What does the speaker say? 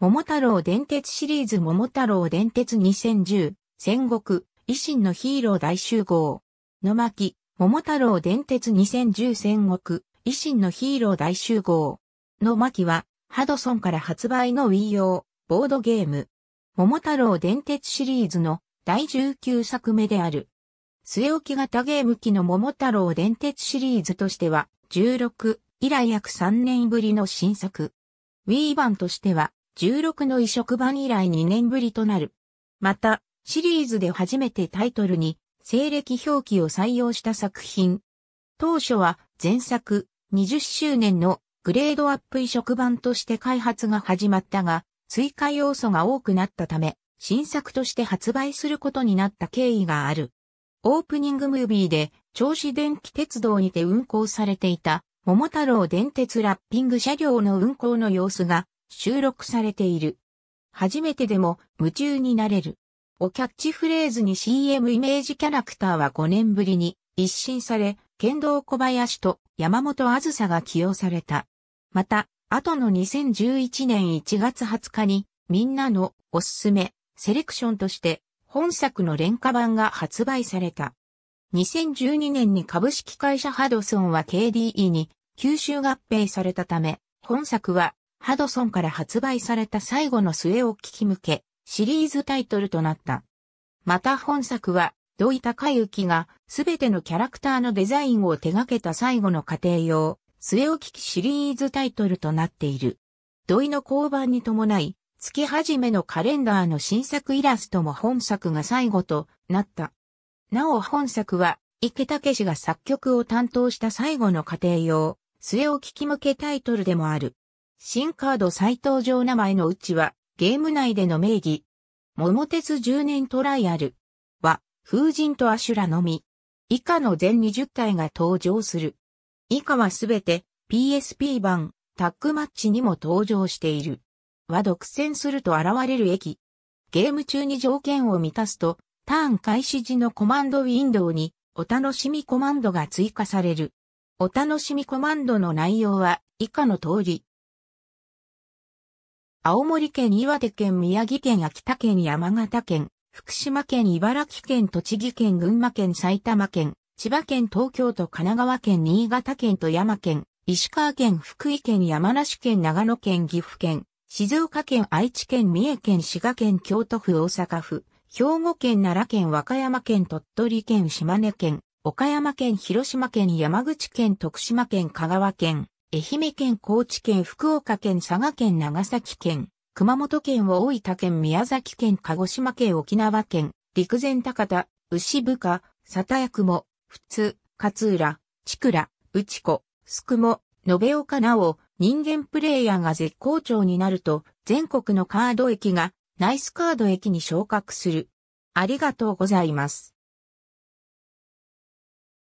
桃太郎電鉄シリーズ桃太郎電鉄2010、戦国、維新のヒーロー大集合。野巻、桃太郎電鉄2010戦国、維新のヒーロー大集合。野巻は、ハドソンから発売の Wii 用、ボードゲーム。桃太郎電鉄シリーズの第19作目である。末置き型ゲーム機の桃太郎電鉄シリーズとしては、16以来約3年ぶりの新作。Wii 版としては、16の移植版以来2年ぶりとなる。また、シリーズで初めてタイトルに西暦表記を採用した作品。当初は前作20周年のグレードアップ移植版として開発が始まったが、追加要素が多くなったため、新作として発売することになった経緯がある。オープニングムービーで、銚子電気鉄道にて運行されていた、桃太郎電鉄ラッピング車両の運行の様子が収録されている。初めてでも夢中になれる。をキャッチフレーズに CM イメージキャラクターは5年ぶりに一新され、剣道小林と山本あずさが起用された。また、後の2011年1月20日に、みんなのおすすめ、セレクションとして、本作の廉価版が発売された。2012年に株式会社ハドソンは KDE に吸収合併されたため、本作はハドソンから発売された最後の末を聞き向け、シリーズタイトルとなった。また本作は、土井隆之がすべてのキャラクターのデザインを手掛けた最後の家庭用、末置きシリーズタイトルとなっている。土井の降板に伴い、月始めのカレンダーの新作イラストも本作が最後となった。なお本作は、池武氏が作曲を担当した最後の家庭用、末を聞き向けタイトルでもある。新カード再登場名前のうちは、ゲーム内での名義。桃鉄10年トライアルは、風神とアシュラのみ。以下の全20体が登場する。以下はすべて PSP 版タックマッチにも登場している。は独占すると現れる駅。ゲーム中に条件を満たすと、ターン開始時のコマンドウィンドウに、お楽しみコマンドが追加される。お楽しみコマンドの内容は以下の通り。青森県、岩手県、宮城県、秋田県、山形県、福島県、茨城県、栃木県、群馬県、埼玉県、千葉県、東京都、神奈川県、新潟県、富山県、石川県、福井県、山梨県、長野県、岐阜県、静岡県、愛知県、三重県、滋賀県、京都府、大阪府、兵庫県、奈良県、和歌山県、鳥取県、島根県、岡山県、広島県、山口県、徳島県、香川県、愛媛県、高知県、福岡県、佐賀県、長崎県、熊本県を大分県、宮崎県、鹿児島県、沖縄県、陸前高田、牛深、里屋雲、普通、勝浦、千倉、内子、宿も、延岡なお、人間プレイヤーが絶好調になると、全国のカード駅がナイスカード駅に昇格する。ありがとうございます。